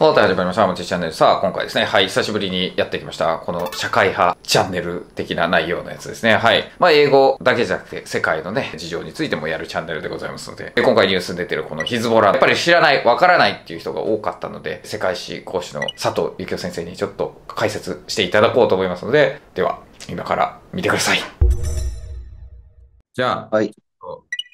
さて始まりました。もちチャンネル。さあ、今回ですね。はい。久しぶりにやってきました。この社会派チャンネル的な内容のやつですね。はい。まあ、英語だけじゃなくて、世界のね、事情についてもやるチャンネルでございますので、今回ニュースに出てるこのヒズボラ、やっぱり知らない、わからないっていう人が多かったので、世界史講師の佐藤幸雄先生にちょっと解説していただこうと思いますので、では、今から見てください。じゃあ、はい、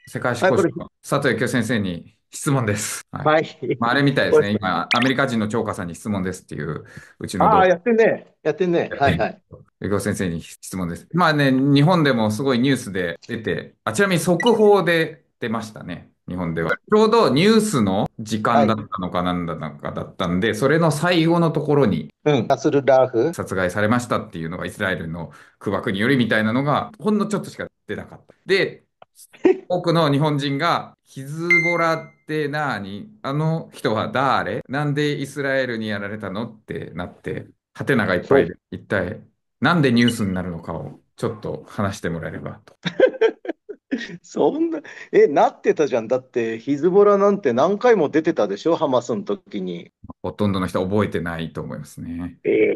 世界史講師の佐藤幸雄先生に、質問です。はい。はい、まあ、あれみたいですね。今、アメリカ人の超家さんに質問ですっていう、うちの。ああ、やってね。やってね。はいはい。右京先生に質問です。まあね、日本でもすごいニュースで出て、あ、ちなみに速報で出ましたね。日本では。ちょうどニュースの時間だったのかなんだのかだったんで、はい、それの最後のところに、うん、スル・ダーフ殺害されましたっていうのがイスラエルの空爆によりみたいなのが、ほんのちょっとしか出なかった。で、多くの日本人が、ヒズボラって何あの人は誰なんでイスラエルにやられたのってなって、ハテナがいっぱいで、一体、なんでニュースになるのかを、ちょっと話してもらえればと。そんな、え、なってたじゃん。だって、ヒズボラなんて何回も出てたでしょ、ハマスの時に。ほとんどの人覚えてないと思いますね。え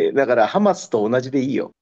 えー、だからハマスと同じでいいよ。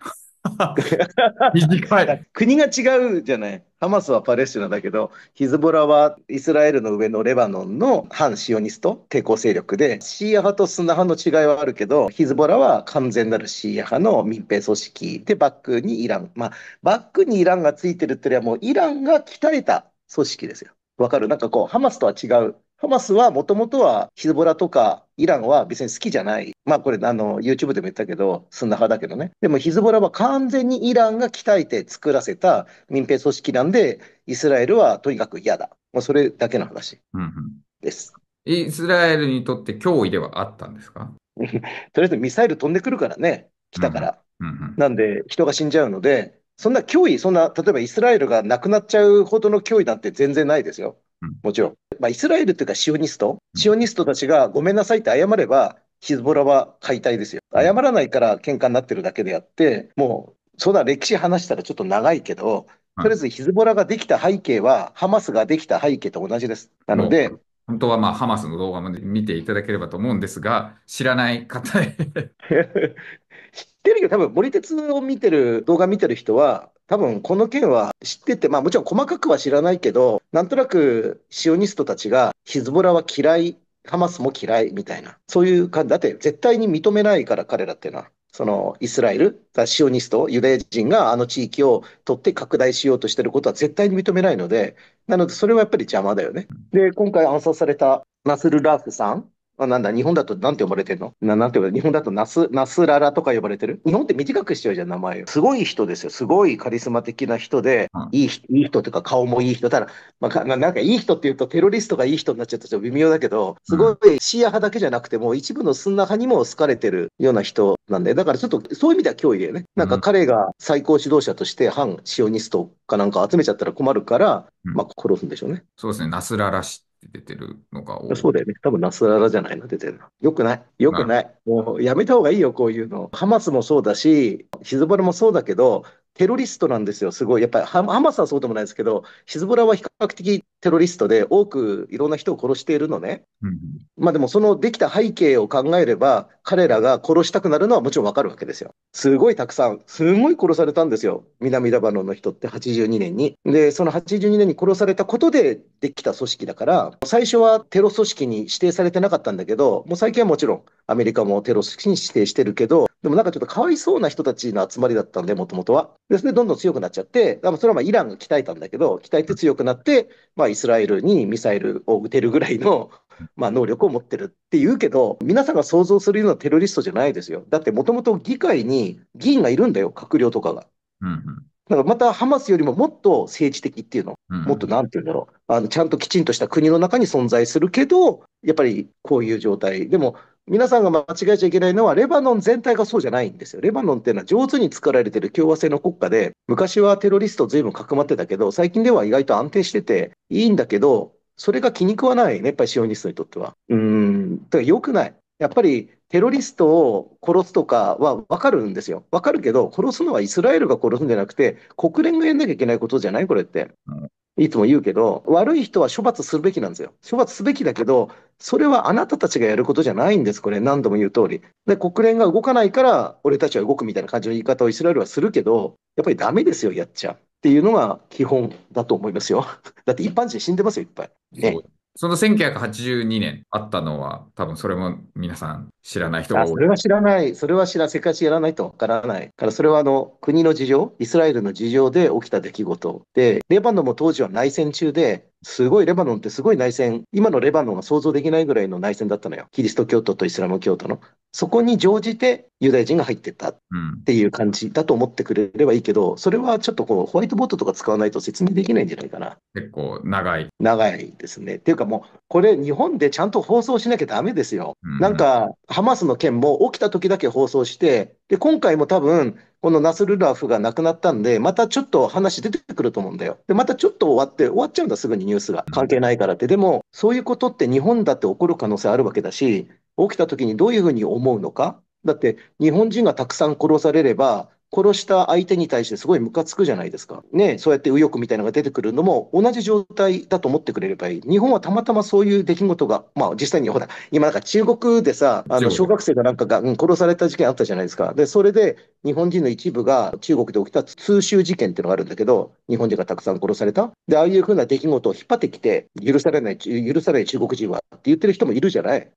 短い。国が違うじゃない。ハマスはパレスチナだけど、ヒズボラはイスラエルの上のレバノンの反シオニスト、抵抗勢力で、シーア派とスナ派の違いはあるけど、ヒズボラは完全なるシーア派の民兵組織で、バックにイラン。まあ、バックにイランがついてるっていうよりは、もうイランが鍛えた組織ですよ。わかるなんかこう、ハマスとは違うハマスはもともとはヒズボラとかイランは別に好きじゃない。まあこれあの YouTube でも言ったけど、スンナ派だけどね。でもヒズボラは完全にイランが鍛えて作らせた民兵組織なんで、イスラエルはとにかく嫌だ。まあ、それだけの話です、うんうん。イスラエルにとって脅威ではあったんですか とりあえずミサイル飛んでくるからね、来たから。うんうんうん、なんで人が死んじゃうので、そんな脅威、そんな、例えばイスラエルがなくなっちゃうほどの脅威なんて全然ないですよ。もちろん。まあ、イスラエルというかシオニスト、シオニストたちがごめんなさいって謝れば、ヒズボラは解体ですよ。謝らないから喧嘩になってるだけであって、もう、そんな歴史話したらちょっと長いけど、とりあえずヒズボラができた背景は、ハマスができた背景と同じです。なので、本当はまあハマスの動画も見ていただければと思うんですが、知らない方へ 知ってるけど、多分森鉄を見てる、動画見てる人は、多分この件は知ってて、まあもちろん細かくは知らないけど、なんとなくシオニストたちがヒズボラは嫌い、ハマスも嫌いみたいな、そういう感じ。だって絶対に認めないから彼らっていうのは。そのイスラエル、シオニスト、ユダヤ人があの地域を取って拡大しようとしてることは絶対に認めないので、なのでそれはやっぱり邪魔だよね。で、今回暗殺されたナスル・ラーフさんあなんだ、日本だとなんて呼ばれてんのななんて呼ばれて日本だとナス、ナスララとか呼ばれてる日本って短くしちゃうじゃん、名前を。すごい人ですよ。すごいカリスマ的な人で、いいいい人というか顔もいい人。ただ、まあ、なんかいい人っていうとテロリストがいい人になっちゃうと微妙だけど、すごいシーア派だけじゃなくても、一部のスンナ派にも好かれてるような人なんで、だからちょっとそういう意味では脅威だよね。なんか彼が最高指導者として反シオニストかなんか集めちゃったら困るから、まあ殺すんでしょうね。そうですね。ナスララ氏。出てるのが多い。そうだよね。多分ナスララじゃないの出てるの。よくない。よくない。もうやめた方がいいよ、こういうの。ハマスもそうだし、ヒズボラもそうだけど、テロリストなんですよ、すごい。やっぱりハマスはそうでもないですけど、ヒズボラは比較的テロリストで、多くいろんな人を殺しているのね。うん、まあでも、そのできた背景を考えれば、彼らが殺したくなるのはもちろんわかるわけですよ。すごいたくさん、すごい殺されたんですよ、南レバノンの人って82年に。で、その82年に殺されたことでできた組織だから、最初はテロ組織に指定されてなかったんだけど、もう最近はもちろんアメリカもテロ組織に指定してるけど、でもなんかちょっとかわいそうな人たちの集まりだったんで、もともとは。で、すね、どんどん強くなっちゃって、それはまあイランが鍛えたんだけど、鍛えて強くなって、まあイスラエルにミサイルを撃てるぐらいの、まあ能力を持ってるって言うけど、皆さんが想像するようなテロリストじゃないですよ。だってもともと議会に議員がいるんだよ、閣僚とかが。うんうんだからまたハマスよりももっと政治的っていうの、もっとなんていうんだろう、あのちゃんときちんとした国の中に存在するけど、やっぱりこういう状態。でも、皆さんが間違えちゃいけないのは、レバノン全体がそうじゃないんですよ。レバノンっていうのは上手に作られてる共和制の国家で、昔はテロリストぶんかくまってたけど、最近では意外と安定してていいんだけど、それが気に食わないね、やっぱりシオニストにとっては。うん、だから良くない。やっぱりテロリストを殺すとかは分かるんですよ。分かるけど、殺すのはイスラエルが殺すんじゃなくて、国連がやんなきゃいけないことじゃないこれって。いつも言うけど、悪い人は処罰するべきなんですよ。処罰すべきだけど、それはあなたたちがやることじゃないんです、これ、何度も言う通り。で、国連が動かないから、俺たちは動くみたいな感じの言い方をイスラエルはするけど、やっぱりダメですよ、やっちゃ。っていうのが基本だと思いますよ。だって一般人死んでますよ、いっぱい。ね、その1982年あったのは、多分それも皆さん知らない人が多い。それは知らない、それは知ら、世界史やらないとわからない。からそれはあの国の事情、イスラエルの事情で起きた出来事で、レバノンも当時は内戦中で、すごいレバノンってすごい内戦、今のレバノンが想像できないぐらいの内戦だったのよ。キリスト教徒とイスラム教徒の。そこに乗じてユダヤ人が入ってったっていう感じだと思ってくれればいいけど、それはちょっとこうホワイトボードとか使わないと説明できないんじゃないかな。結構長い。長いですね。っていうかもう、これ日本でちゃんと放送しなきゃダメですよ。うん、なんか、ハマスの件も起きた時だけ放送して、で、今回も多分、このナスルラフが亡くなったんで、またちょっと話出てくると思うんだよ。で、またちょっと終わって、終わっちゃうんだ、すぐにニュースが。関係ないからって。でも、そういうことって日本だって起こる可能性あるわけだし、起きた時にどういうふうに思うのか。だって、日本人がたくさん殺されれば、殺した相手に対してすごいムカつくじゃないですか。ね、そうやって右翼みたいなのが出てくるのも同じ状態だと思ってくれればいい。日本はたまたまそういう出来事が、まあ実際にほら、今なんか中国でさ、あの小学生がなんかが、うん、殺された事件あったじゃないですか。で、それで日本人の一部が中国で起きた通州事件っていうのがあるんだけど、日本人がたくさん殺された。で、ああいうふうな出来事を引っ張ってきて、許されない、許されない中国人はって言ってる人もいるじゃない。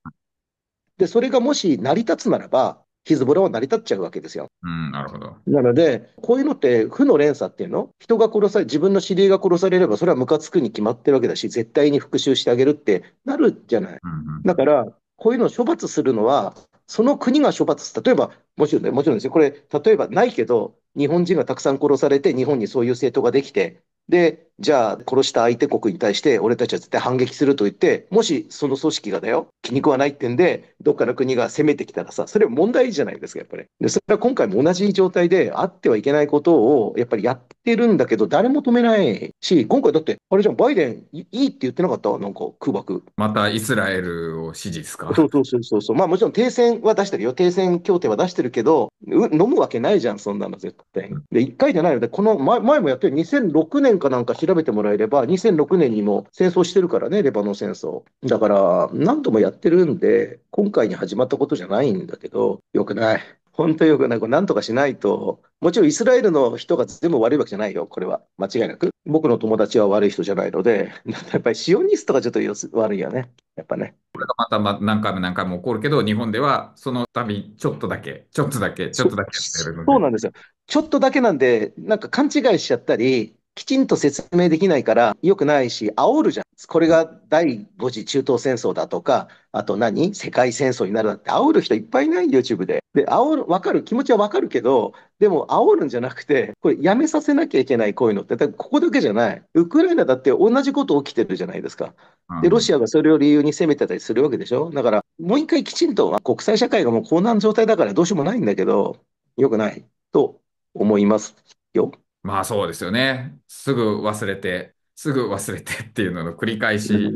で、それがもし成り立つならば、ヒズボラは成り立っちゃうわけですよ。うん、なるほど。なので、こういうのって負の連鎖っていうの人が殺され、自分の知り合いが殺されれば、それはムカつくに決まってるわけだし、絶対に復讐してあげるってなるじゃない。うんうん、だから、こういうのを処罰するのは、その国が処罰す例えば、もちろんね、もちろんですよ。これ、例えばないけど、日本人がたくさん殺されて、日本にそういう政党ができて、で、じゃあ殺した相手国に対して俺たちは絶対反撃すると言って、もしその組織がだよ、気に食わないってんで、どっかの国が攻めてきたらさ、それ問題じゃないですか、やっぱり。で、それは今回も同じ状態であってはいけないことを、やっぱりやってるんだけど、誰も止めないし、今回だって、あれじゃん、バイデンいいって言ってなかったなんか空爆。またイスラエルを支持ですか。そうそうそうそうそう。まあもちろん停戦は出してるよ。停戦協定は出してるけど、飲むわけないじゃん、そんなの絶対。で、一回じゃないので、この前前もやってる2006年かなんか調べてもらえれば、2006年にも戦争してるからね、レバノン戦争。だから、何度もやってるんで、今回に始まったことじゃないんだけど、よくない。本当よくない。これ何とかしないと、もちろんイスラエルの人が全部悪いわけじゃないよ、これは。間違いなく。僕の友達は悪い人じゃないので、やっぱりシオニストがちょっと悪いよね。やっぱね。これがまたま何回も何回も起こるけど、日本ではその度、ちょっとだけ、ちょっとだけ、ちょっとだけやってるので。そうなんですよ。ちょっとだけなんで、なんか勘違いしちゃったり、きちんと説明できないから良くないし、煽るじゃん。これが第5次中東戦争だとか、あと何世界戦争になるだって煽る人いっぱいいない YouTube で。で、煽る、わかる、気持ちはわかるけど、でも煽るんじゃなくて、これやめさせなきゃいけないこういうのって、だここだけじゃない。ウクライナだって同じこと起きてるじゃないですか。で、ロシアがそれを理由に攻めてたりするわけでしょだから、もう一回きちんと、国際社会がもう困難状態だからどうしようもないんだけど、良くないと思いますよ。まあそうですよね。すぐ忘れて、すぐ忘れてっていうのの繰り返し。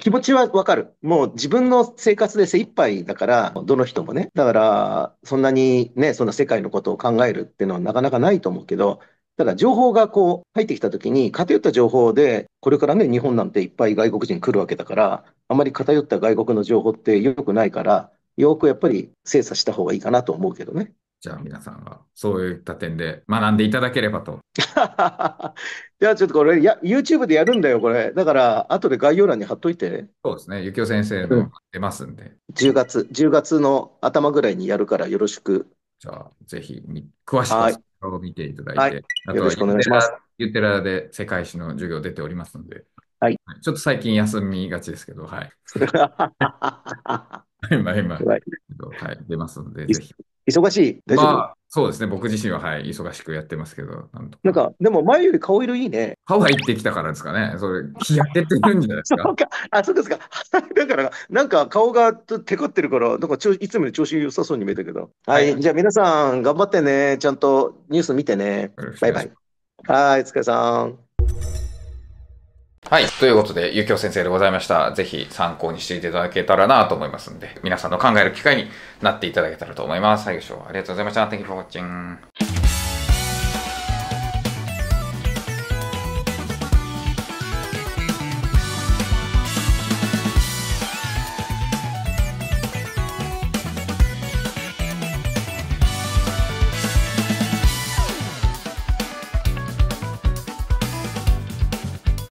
気持ちはわかる。もう自分の生活で精一杯だから、どの人もね。だから、そんなにね、そな世界のことを考えるっていうのはなかなかないと思うけど、ただ情報がこう入ってきた時に偏った情報で、これからね、日本なんていっぱい外国人来るわけだから、あまり偏った外国の情報って良くないから、よくやっぱり精査した方がいいかなと思うけどね。じゃあ皆さんはそういった点で学んでいただければと。で はちょっとこれや、YouTube でやるんだよ、これ。だから、後で概要欄に貼っといて。そうですね、ゆきお先生の出ますんで、うん。10月、10月の頭ぐらいにやるからよろしく。じゃあ、ぜひ、詳しく、を見ていただいて、はい、あとよろしくお願いします。ユテラで世界史の授業出ておりますので、はい、ちょっと最近休みがちですけど、はい。今、今、はい、出ますので、ぜひ。忙しい大丈夫、まあ、そうですね。僕自身は、はい、忙しくやってますけど。なんとなんか、でも前より顔色いいね。ハワイ行ってきたからですかね。それ、日ってってるんじゃないですか。そうか。あ、そうですか。だから、なんか顔がテコってるから、なんかちょいつもより調子良さそうに見えたけど。はい。はい、じゃあ皆さん、頑張ってね。ちゃんとニュース見てね。バイバイ。はい、お疲れさん。はい。ということで、ゆきょう先生でございました。ぜひ参考にしていただけたらなと思いますんで、皆さんの考える機会になっていただけたらと思います。最後、ありがとうございました。Thank you for watching.